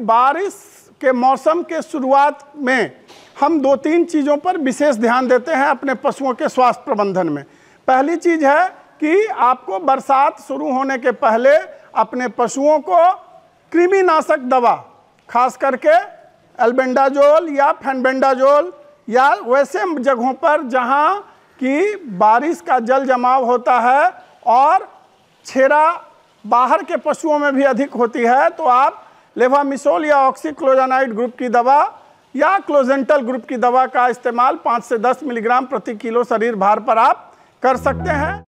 बारिश के मौसम के शुरुआत में हम दो तीन चीज़ों पर विशेष ध्यान देते हैं अपने पशुओं के स्वास्थ्य प्रबंधन में पहली चीज़ है कि आपको बरसात शुरू होने के पहले अपने पशुओं को कृमिनाशक दवा खास करके एल्बेंडाजोल या फेनबेंडाजोल या वैसे जगहों पर जहाँ कि बारिश का जल जमाव होता है और छेरा बाहर के पशुओं में भी अधिक होती है तो आप लेवामिसोल या ऑक्सीक्लोजानाइड ग्रुप की दवा या क्लोजेंटल ग्रुप की दवा का इस्तेमाल 5 से 10 मिलीग्राम प्रति किलो शरीर भार पर आप कर सकते हैं